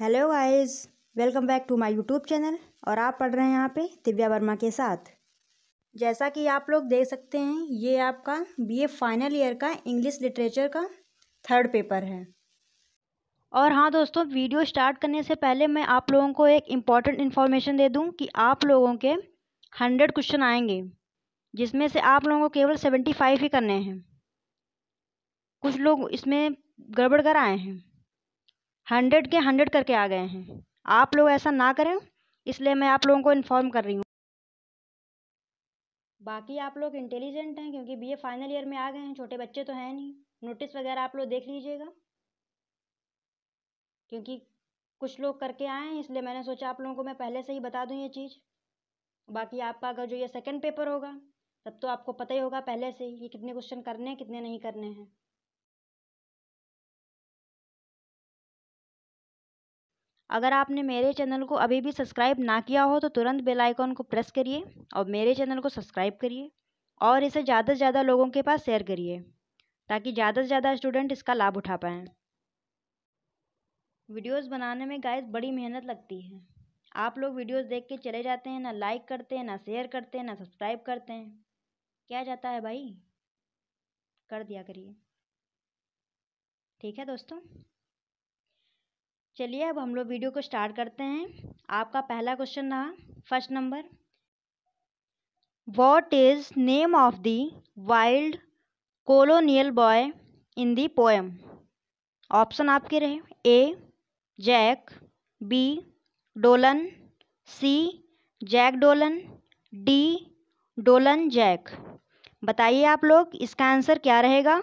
Hello guys welcome back to my YouTube channel और आप पढ़ रहे हैं यहाँ पे दिव्या वर्मा के साथ जैसा कि आप लोग देख सकते हैं ये आपका बीए फाइनल ईयर का इंग्लिश लिटरेचर का थर्ड पेपर है और हाँ दोस्तों वीडियो स्टार्ट करने से पहले मैं आप लोगों को एक इम्पॉर्टेंट इन्फॉर्मेशन दे दूँ कि आप लोगों के हंड्रेड क्वेश्चन आएंगे जिसमें से आप लोगों को केवल सेवेंटी फाइव ही करने हैं कुछ लोग इसमें गड़बड़ कर आए हैं हंड्रेड के हंड्रेड करके आ गए हैं आप लोग ऐसा ना करें इसलिए मैं आप लोगों को इन्फॉर्म कर रही हूँ बाकी आप लोग इंटेलिजेंट हैं क्योंकि बीए फाइनल ईयर में आ गए हैं छोटे बच्चे तो हैं नहीं नोटिस वगैरह आप लोग देख लीजिएगा क्योंकि कुछ लोग करके आए हैं इसलिए मैंने सोचा आप लोगों को मैं पहले से ही बता दूँ ये चीज़ बाकी आपका अगर जो ये सेकंड पेपर होगा तब तो आपको पता ही होगा पहले से ही कि कितने क्वेश्चन करने हैं कितने नहीं करने हैं अगर आपने मेरे चैनल को अभी भी सब्सक्राइब ना किया हो तो तुरंत बेल आइकॉन को प्रेस करिए और मेरे चैनल को सब्सक्राइब करिए और इसे ज़्यादा से ज़्यादा लोगों के पास शेयर करिए ताकि ज़्यादा से ज़्यादा स्टूडेंट इसका लाभ उठा पाएँ वीडियोज़ बनाने में गाइस बड़ी मेहनत लगती है आप लोग वीडियोज़ देख के चले जाते हैं ना लाइक करते हैं ना शेयर करते हैं ना सब्सक्राइब करते हैं क्या जाता है भाई कर दिया करिए ठीक है दोस्तों चलिए अब हम लोग वीडियो को स्टार्ट करते हैं आपका पहला क्वेश्चन रहा first number what is name of the wild colonial boy in the poem option आपके रहे A Jack B Dolan C Jack Dolan D Dolan Jack बताइए आप लोग इसका आंसर क्या रहेगा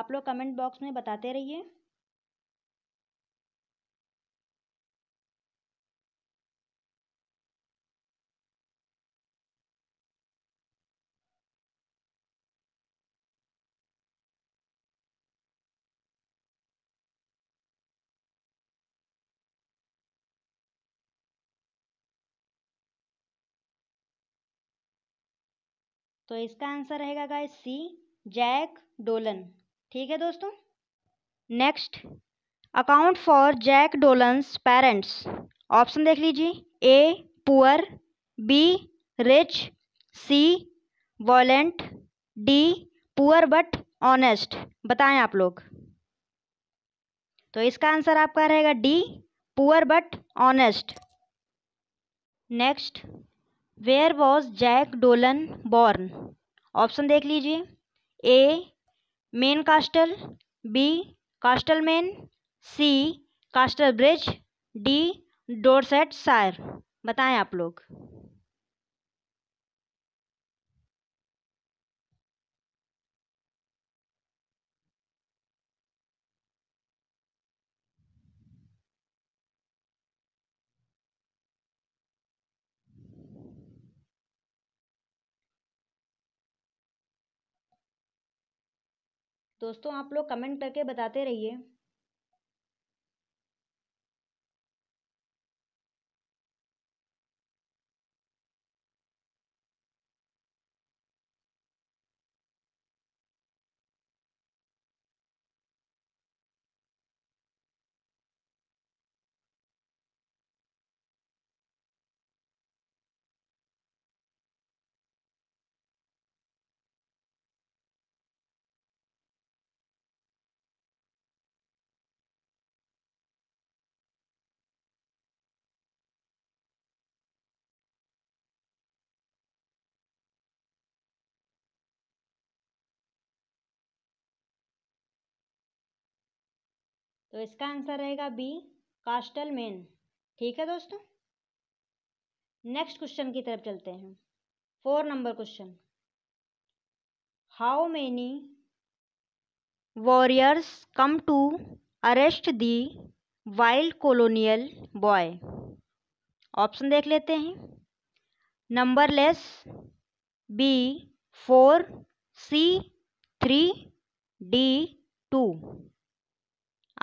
आप लोग कमेंट बॉक्स में बताते रहिए तो इसका आंसर रहेगा गाइस सी जैक डोलन ठीक है दोस्तों next account for Jack Dolan's parents option देख लीजिए A poor B rich C violent D poor but honest बताएं आप लोग तो इसका आंसर आपका रहेगा D poor but honest next where was Jack Dolan born option देख लीजिए A main castle B castle main C castle bridge D Dorset shire बताएं आप लोग दोस्तों आप लोग कमेंट करके बताते रहिए तो इसका आंसर रहेगा बी कास्टल मैन ठीक है दोस्तों नेक्स्ट क्वेश्चन की तरफ चलते हैं four number question how many warriors come to arrest the wild colonial boy option देख लेते हैं numberless B four C three D two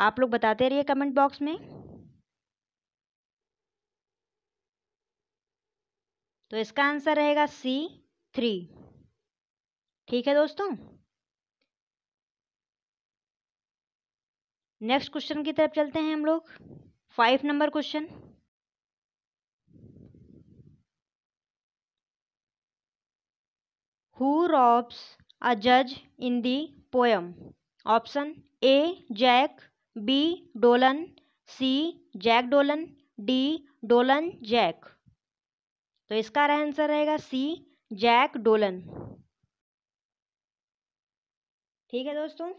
आप लोग बताते रहिए कमेंट बॉक्स में तो इसका आंसर रहेगा सी थ्री ठीक है दोस्तों नेक्स्ट क्वेश्चन की तरफ चलते हैं हम लोग five number question who robs a जज in the poem option A Jack B Dolan C Jack Dolan D Dolan Jack तो इसका आंसर रहेगा सी जैक डोलन ठीक है दोस्तों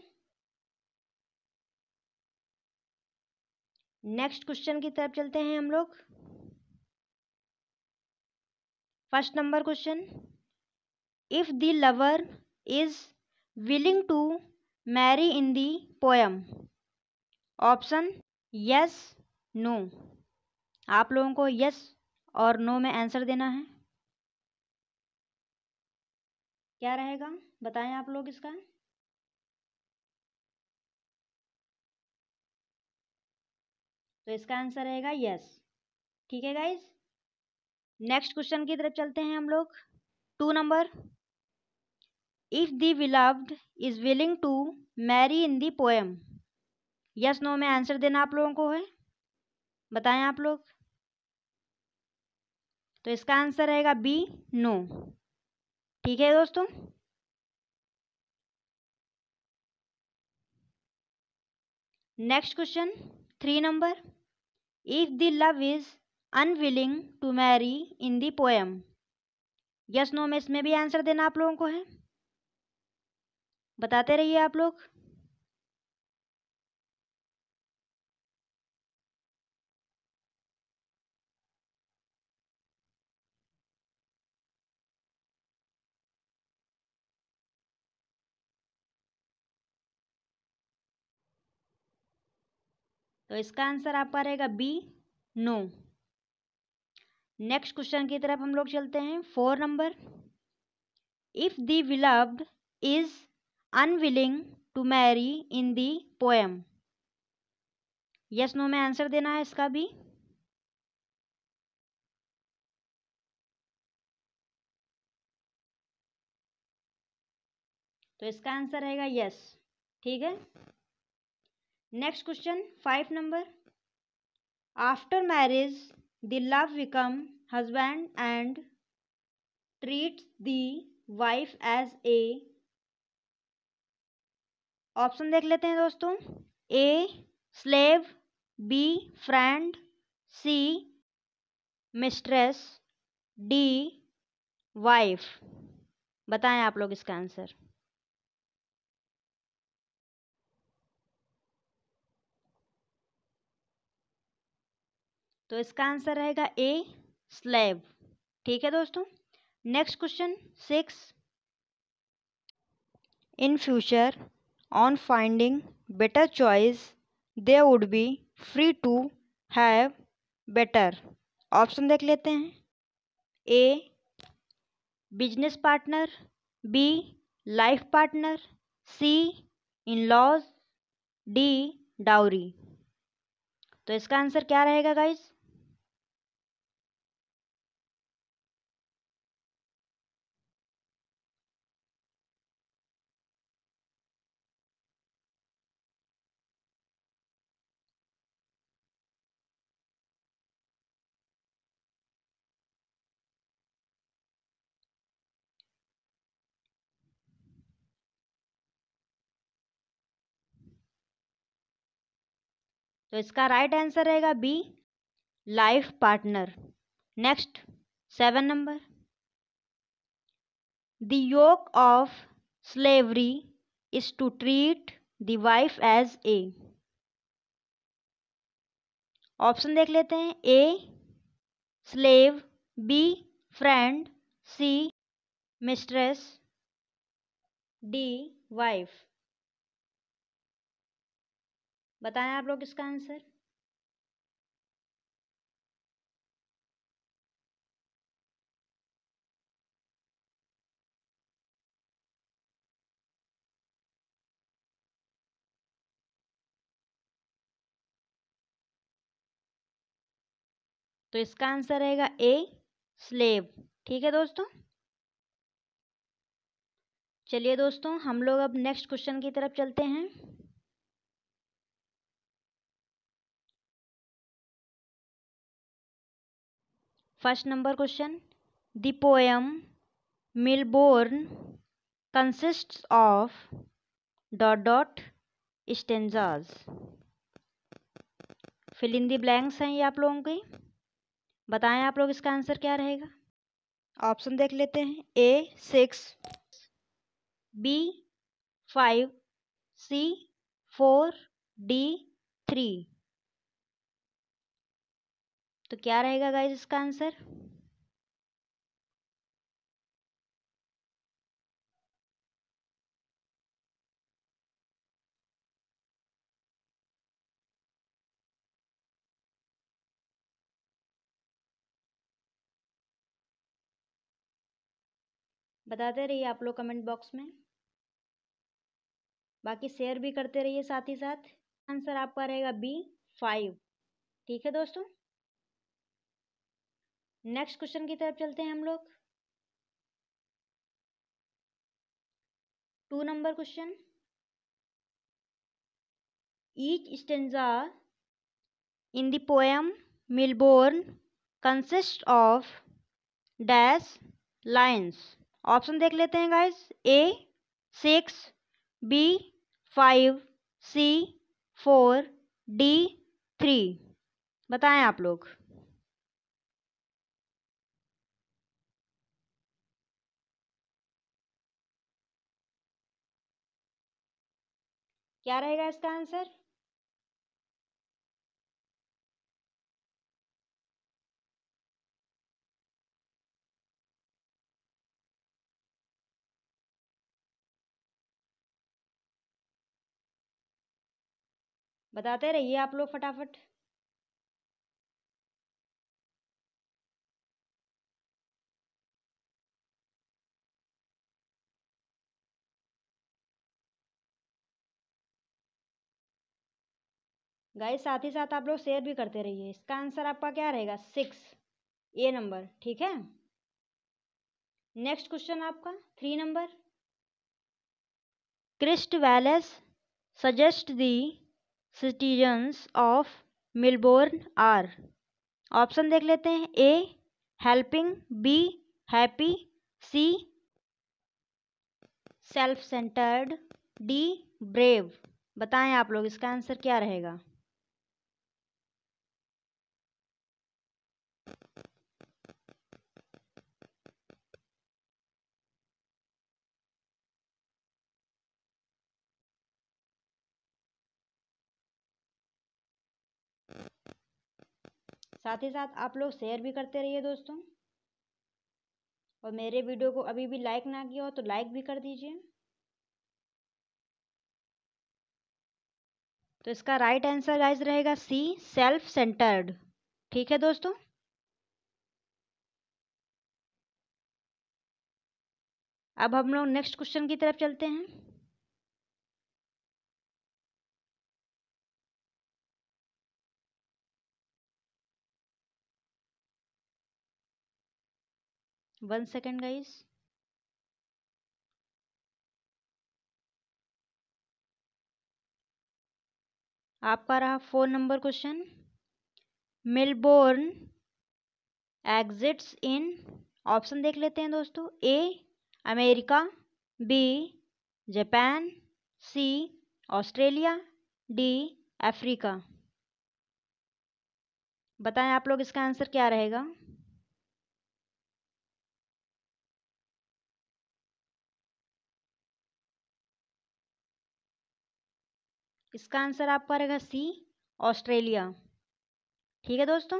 नेक्स्ट क्वेश्चन की तरफ चलते हैं हम लोग first number question if the lover is willing to marry in the poem option yes no आप लोगों को यस और नो में आंसर देना है क्या रहेगा बताएं आप लोग इसका तो इसका आंसर रहेगा यस ठीक है गाइज नेक्स्ट क्वेश्चन की तरफ चलते हैं हम लोग two number if the beloved is willing to marry in the poem yes no में आंसर देना आप लोगों को है बताएं आप लोग तो इसका आंसर रहेगा बी नो ठीक है दोस्तों next question three number if the love is unwilling to marry in the poem yes no में इसमें भी आंसर देना आप लोगों को है बताते रहिए आप लोग तो इसका आंसर आपका रहेगा बी नो नेक्स्ट क्वेश्चन की तरफ हम लोग चलते हैं four number if the beloved is unwilling to marry in the poem yes no में आंसर देना है इसका भी तो इसका आंसर रहेगा यस ठीक है next question five number after marriage the love become husband and treats the wife as a option देख लेते हैं दोस्तों A slave B friend C mistress D wife बताएं आप लोग इसका आंसर तो इसका आंसर रहेगा ए स्लैब ठीक है दोस्तों next question six in future on finding better choice they would be free to have better option देख लेते हैं A business partner B life partner C in laws D dowry तो इसका आंसर क्या रहेगा गाइज तो इसका राइट आंसर रहेगा B life partner next seven number the yoke of slavery is to treat the wife as a option देख लेते हैं A slave B friend C mistress D wife बताएं आप लोग इसका आंसर तो इसका आंसर रहेगा ए स्लेव ठीक है दोस्तों चलिए दोस्तों हम लोग अब नेक्स्ट क्वेश्चन की तरफ चलते हैं first number question the poem Melbourne consist of dot dot stanzas fill in the blanks हैं ये आप लोगों की बताएं आप लोग इसका आंसर क्या रहेगा ऑप्शन देख लेते हैं A six B five C four D three तो क्या रहेगा गाइज इसका आंसर बताते रहिए आप लोग कमेंट बॉक्स में बाकी शेयर भी करते रहिए साथ ही साथ आंसर आपका रहेगा बी फाइव ठीक है दोस्तों नेक्स्ट क्वेश्चन की तरफ चलते हैं हम लोग two number question each stanza in the poem Melbourne consist of dash lines option देख लेते हैं guys A six B five C four D three बताएं आप लोग क्या रहेगा इसका आंसर बताते रहिए आप लोग फटाफट गाइस साथ ही साथ आप लोग शेयर भी करते रहिए इसका आंसर आपका क्या रहेगा सिक्स ए नंबर ठीक है नेक्स्ट क्वेश्चन आपका three number Chris Wallace suggest the citizens of Melbourne are option देख लेते हैं A helping B happy C self centred D brave बताएं आप लोग इसका आंसर क्या रहेगा साथ ही साथ आप लोग शेयर भी करते रहिए दोस्तों और मेरे वीडियो को अभी भी लाइक ना किया हो तो लाइक भी कर दीजिए तो इसका राइट आंसर गाइस रहेगा सी सेल्फ सेंटर्ड ठीक है दोस्तों अब हम लोग नेक्स्ट क्वेश्चन की तरफ चलते हैं वन सेकेंड गाइस आपका रहा four number question Melbourne exists in option देख लेते हैं दोस्तों A America B Japan C Australia D Africa बताएं आप लोग इसका आंसर क्या रहेगा इसका आंसर आपका रहेगा सी ऑस्ट्रेलिया ठीक है दोस्तों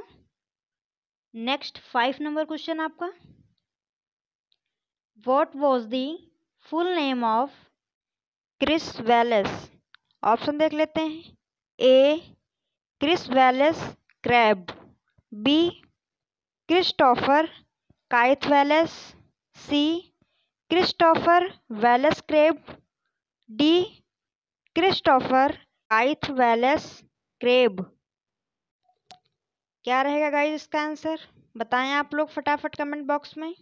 नेक्स्ट फाइव नंबर क्वेश्चन आपका what was the full name of Chris Wallace option देख लेते हैं A Chris Wallace Crabbe B Christopher Keith Wallace C Christopher Wallace Crabbe D Christopher Keith Wallace Crabbe क्या रहेगा guys इसका answer बताएं आप लोग फटाफट कमेंट बॉक्स में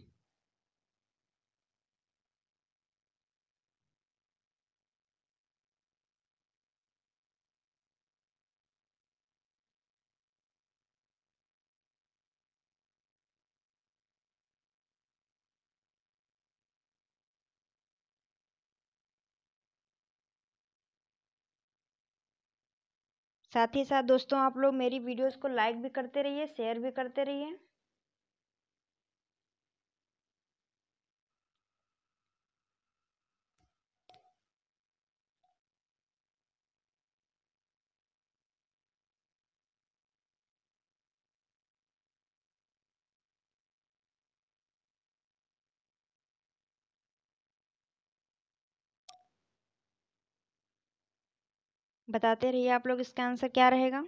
साथ ही साथ दोस्तों आप लोग मेरी वीडियोस को लाइक भी करते रहिए शेयर भी करते रहिए बताते रहिए आप लोग इसका आंसर क्या रहेगा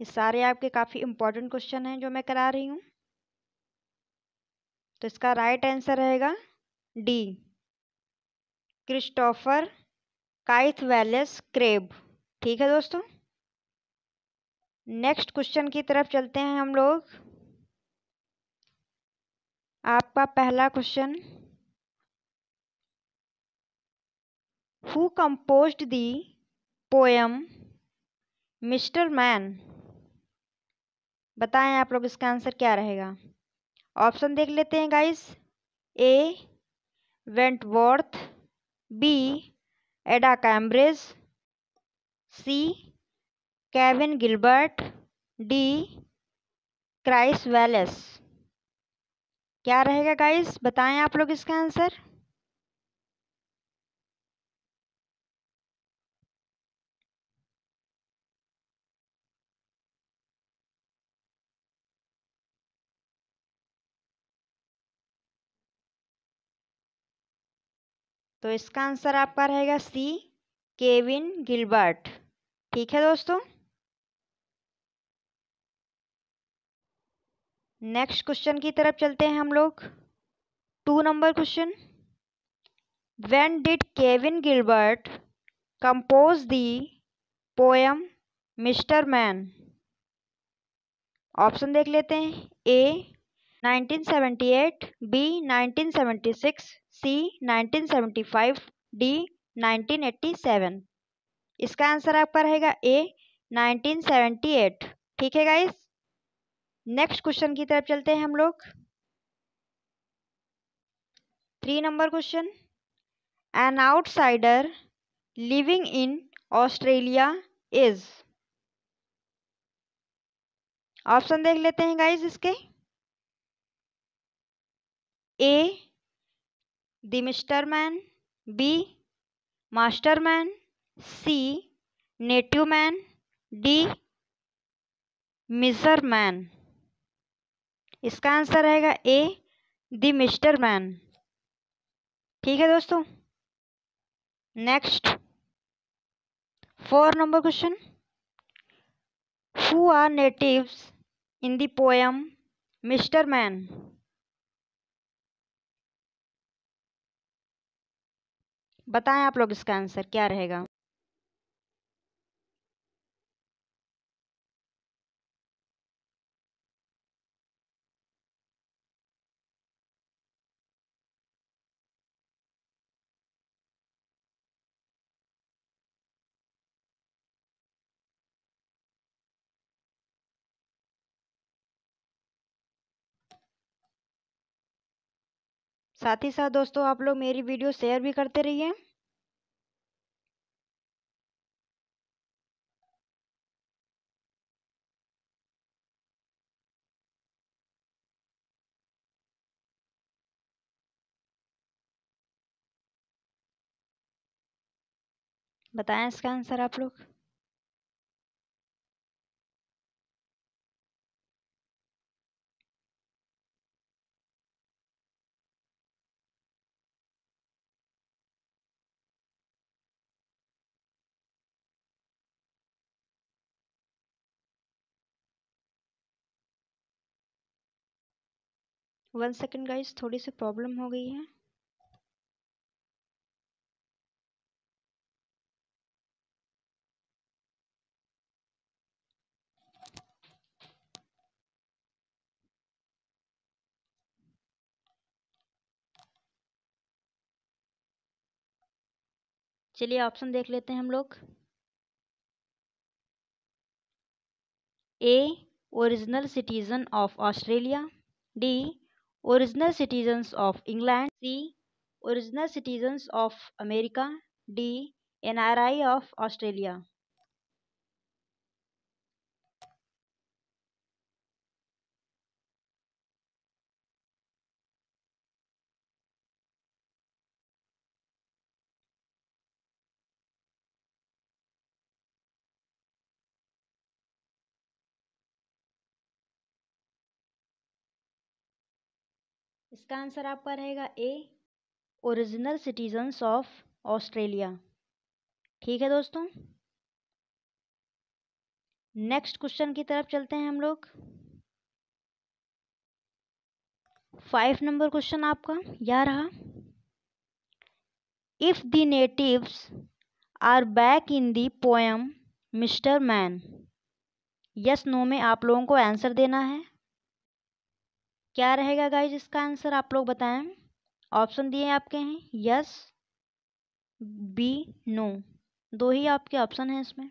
ये सारे आपके काफ़ी इम्पोर्टेंट क्वेश्चन हैं जो मैं करा रही हूँ तो इसका राइट आंसर रहेगा D Christopher Keith Wallace Crabbe ठीक है दोस्तों नेक्स्ट क्वेश्चन की तरफ चलते हैं हम लोग आपका पहला question Who composed the poem mister man बताएं आप लोग इसका आंसर क्या रहेगा ऑप्शन देख लेते हैं guys A Wentworth B Ada Cambridge C Kevin Gilbert D Chris Wallace क्या रहेगा गाइस बताएं आप लोग इसका आंसर तो इसका आंसर आपका रहेगा सी केविन गिलबर्ट ठीक है दोस्तों नेक्स्ट क्वेश्चन की तरफ चलते हैं हम लोग two number question when did Kevin Gilbert compose the poem mister man option देख लेते हैं ए 1978 बी 1976 सी 1975 डी 1987 इसका आंसर आपका रहेगा ए 1978 ठीक है गाइस नेक्स्ट क्वेश्चन की तरफ चलते हैं हम लोग three number question an outsider living in Australia is option देख लेते हैं गाइस इसके A the mister man B master man C native man D miser man इसका आंसर रहेगा ए द मिस्टर मैन ठीक है दोस्तों next four number question who are natives in the poem mister man बताएं आप लोग इसका आंसर क्या रहेगा साथ ही साथ दोस्तों आप लोग मेरी वीडियो शेयर भी करते रहिए बताएं इसका आंसर आप लोग वन सेकेंड गाइस थोड़ी सी प्रॉब्लम हो गई है चलिए ऑप्शन देख लेते हैं हम लोग A original citizen of Australia D Original citizens of England. C. Original citizens of America. D. NRI of Australia. इसका आंसर आपका रहेगा A original citizens of Australia ठीक है दोस्तों नेक्स्ट क्वेश्चन की तरफ चलते हैं हम लोग फाइव नंबर क्वेश्चन आपका यह रहा if the natives are back in the poem mister man yes no में आप लोगों को आंसर देना है क्या रहेगा गाइज इसका आंसर आप लोग बताएं ऑप्शन दिए आपके हैं यस बी नो दो ही आपके ऑप्शन हैं इसमें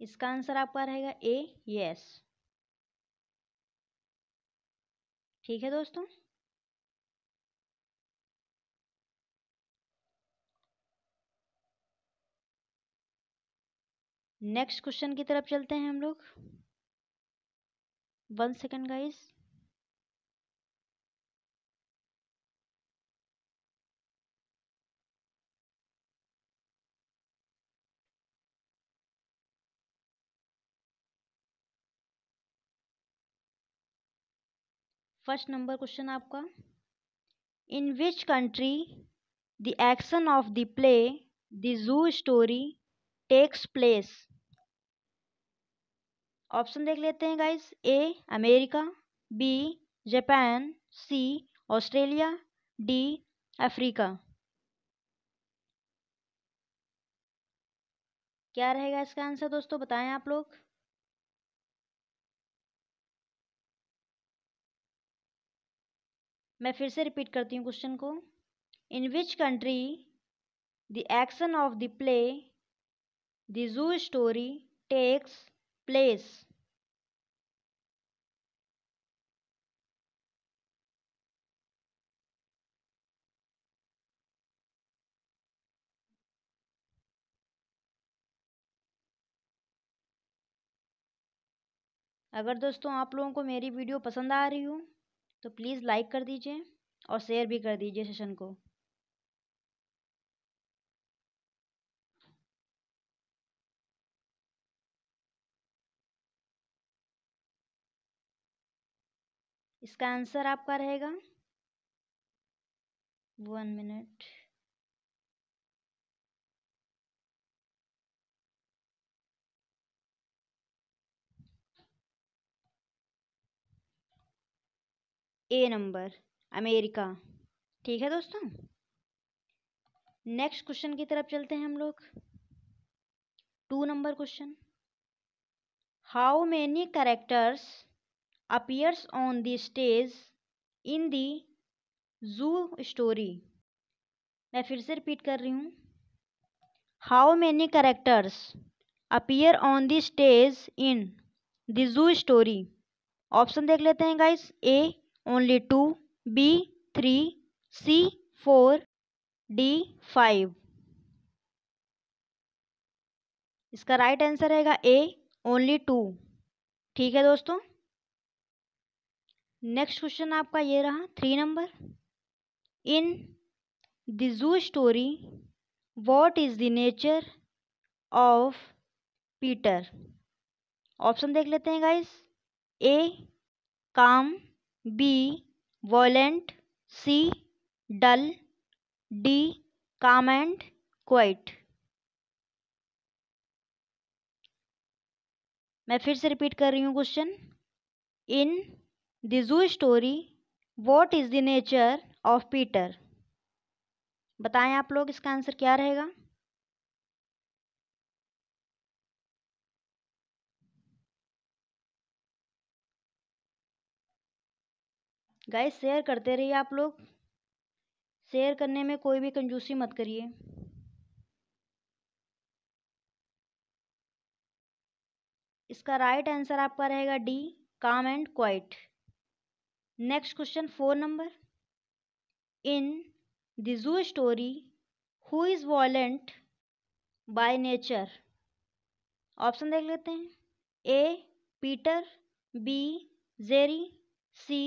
इसका आंसर आपका रहेगा ए यस ठीक है दोस्तों नेक्स्ट क्वेश्चन की तरफ चलते हैं हम लोग one second guys first number question आपका in which country the action of the play the zoo story takes place option देख लेते हैं guys A America B Japan C Australia D Africa क्या रहेगा इसका आंसर दोस्तों बताएं आप लोग मैं फिर से रिपीट करती हूँ क्वेश्चन को in which country the action of the play the zoo story takes place अगर दोस्तों आप लोगों को मेरी वीडियो पसंद आ रही हो तो प्लीज़ लाइक कर दीजिए और शेयर भी कर दीजिए सेशन को इसका आंसर आपका रहेगा one minute A number America ठीक है दोस्तों नेक्स्ट क्वेश्चन की तरफ चलते हैं हम लोग two number question how many characters appears on the stage in the zoo story मैं फिर से रिपीट कर रही हूँ how many characters appear on the stage in the zoo story option देख लेते हैं guys A only two B three C four D five इसका राइट आंसर रहेगा ए ओनली टू ठीक है दोस्तों नेक्स्ट क्वेश्चन आपका ये रहा three number in the zoo story what is the nature of Peter option देख लेते हैं guys A calm B violent C dull D calm and quiet मैं फिर से रिपीट कर रही हूँ question in The zoo story. What is the nature of Peter? बताएं आप लोग इसका आंसर क्या रहेगा गाइस शेयर करते रहिए आप लोग शेयर करने में कोई भी कंजूसी मत करिए इसका राइट आंसर आपका रहेगा D calm and quiet next question four number in the zoo story who is violent by nature option देख लेते हैं A Peter B Jerry C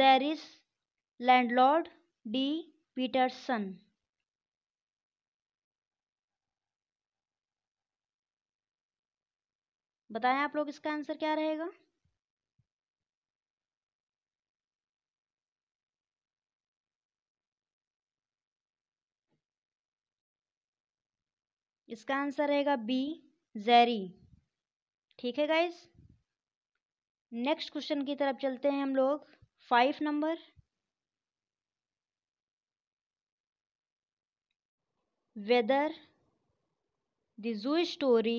Jerry's landlord D Peterson बताएं आप लोग इसका आंसर क्या रहेगा इसका आंसर रहेगा बी जेरी ठीक है गाइज नेक्स्ट क्वेश्चन की तरफ चलते हैं हम लोग five number whether the zoo story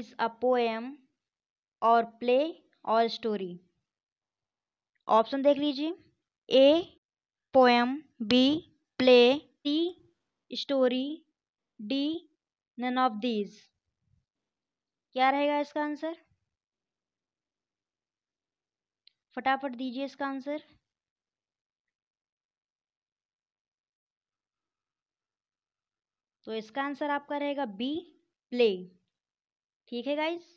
is a poem or play or story option देख लीजिए A poem B play C story D none of these क्या रहेगा इसका आंसर फटाफट दीजिए इसका आंसर तो इसका आंसर आपका रहेगा बी प्ले ठीक है गाइस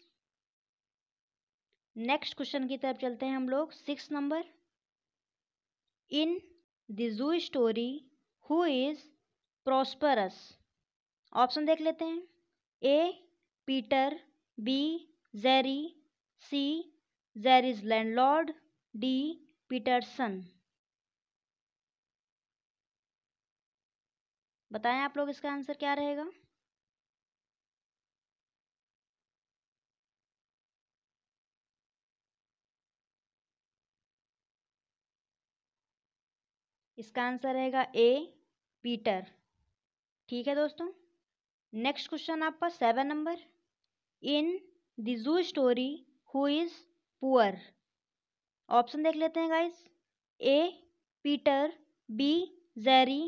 नेक्स्ट क्वेश्चन की तरफ चलते हैं हम लोग six number in the zoo story who is prosperous option देख लेते हैं A Peter B Jerry C Jerry's landlord D Peterson बताएं आप लोग इसका आंसर क्या रहेगा इसका आंसर रहेगा ए पीटर ठीक है दोस्तों नेक्स्ट क्वेश्चन आपका seven number in the zoo story who is poor option देख लेते हैं guys A Peter B Jerry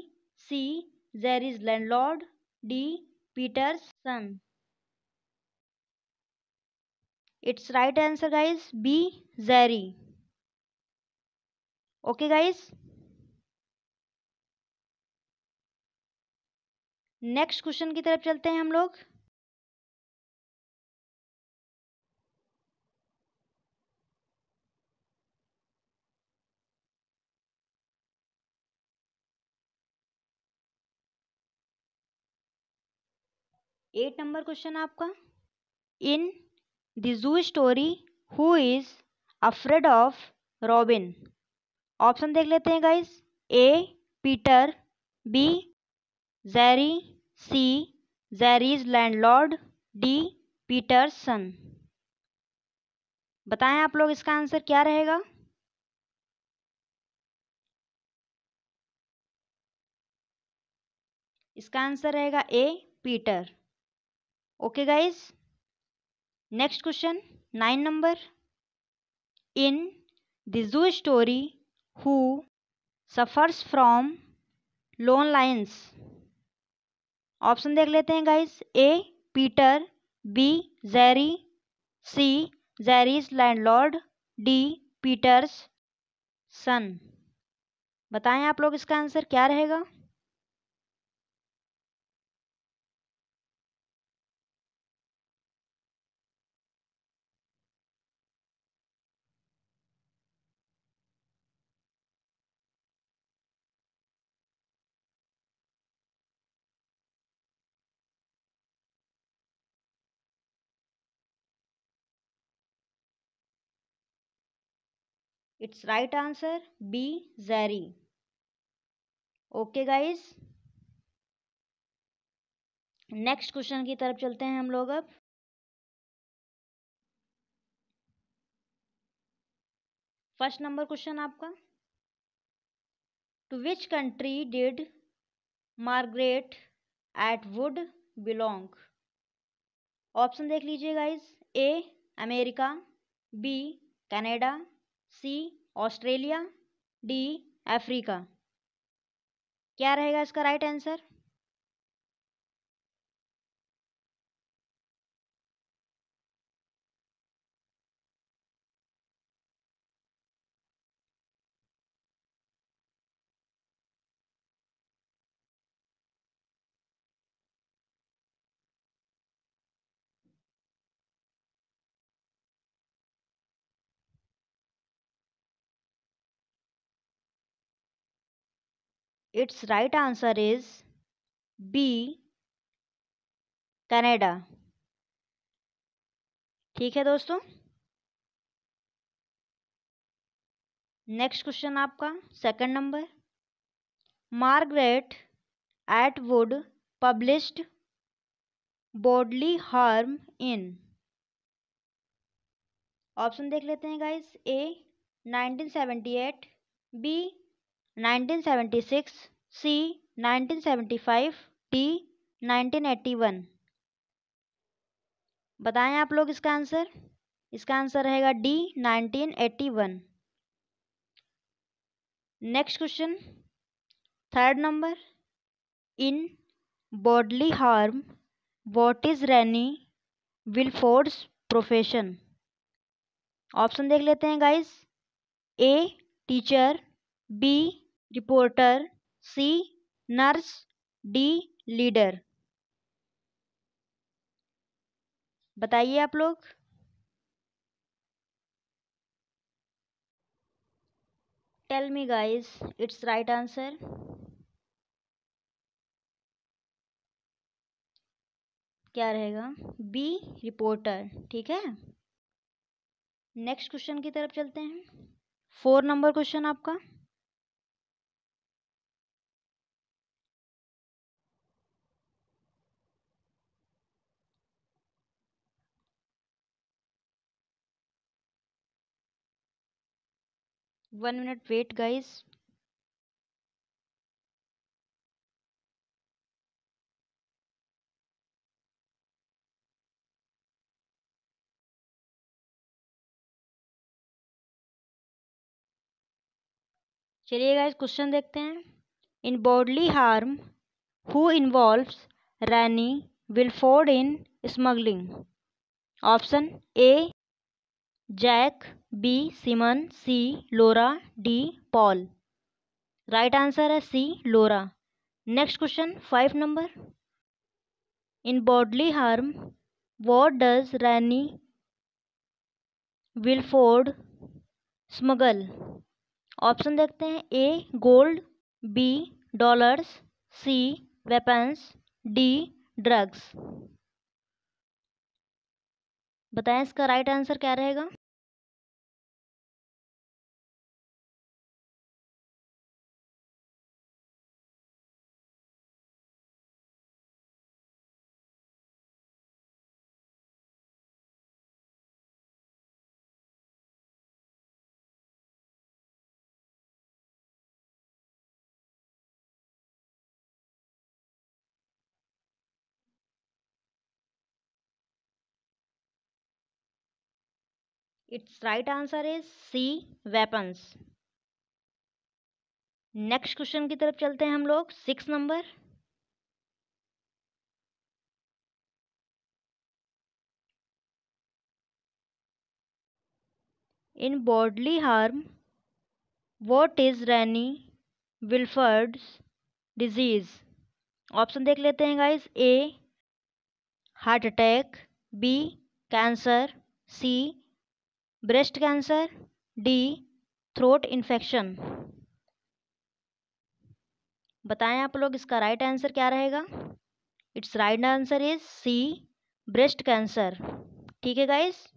C Jerry's landlord D Peterson it's right answer guys B Jerry okay guys next question की तरफ चलते हैं हम लोग eight number question आपका in the zoo story who is afraid of Robin option देख लेते हैं guys A Peter B Jerry C Jerry's landlord D Peterson बताएं आप लोग इसका आंसर क्या रहेगा इसका आंसर रहेगा A Peter okay guys next question nine number in the zoo story who suffers from loneliness option देख लेते हैं guys A Peter B Jerry C Jerry's landlord D Peterson बताएं आप लोग इसका आंसर क्या रहेगा it's right answer B Jerry okay guys next question की तरफ चलते हैं हम लोग अब फर्स्ट नंबर क्वेश्चन आपका to which country did Margaret eight would belong option देख लीजिए guys A America B Canada C Australia D Africa क्या रहेगा इसका right answer it's right answer is B Canada ठीक है दोस्तों नेक्स्ट क्वेश्चन आपका second number Margaret Atwood published Bodily Harm in option देख लेते हैं guys A 1978 B 1976 C 1975 D 1981 बताएं आप लोग इसका आंसर इसका आंसर रहेगा D 1981 next question third number in harm harm is rainy will wilford's profession option देख लेते हैं guys A teacher B reporter C nurse D leader बताइए आप लोग tell me guys it's right answer क्या रहेगा बी रिपोर्टर ठीक है नेक्स्ट क्वेश्चन की तरफ चलते हैं फोर नंबर क्वेश्चन आपका वन मिनट वेट गाइस चलिए गाइस क्वेश्चन देखते हैं in Bodily Harm who involves Rennie Wilford in smuggling option A Jack B Simon C Laura D Paul right answer है C Laura next question five number in Bodily Harm what does Rennie Wilford smuggle option देखते हैं A gold B dollars C weapons D drugs बताएं इसका right answer क्या रहेगा it's right answer is C weapons next question की तरफ चलते हैं हम लोग six number in Bodily Harm what is Rennie Wilford's disease option देख लेते हैं guys A heart attack B cancer C breast cancer D throat infection बताएं आप लोग इसका राइट right आंसर क्या रहेगा it's right answer is C breast cancer ठीक है गाइस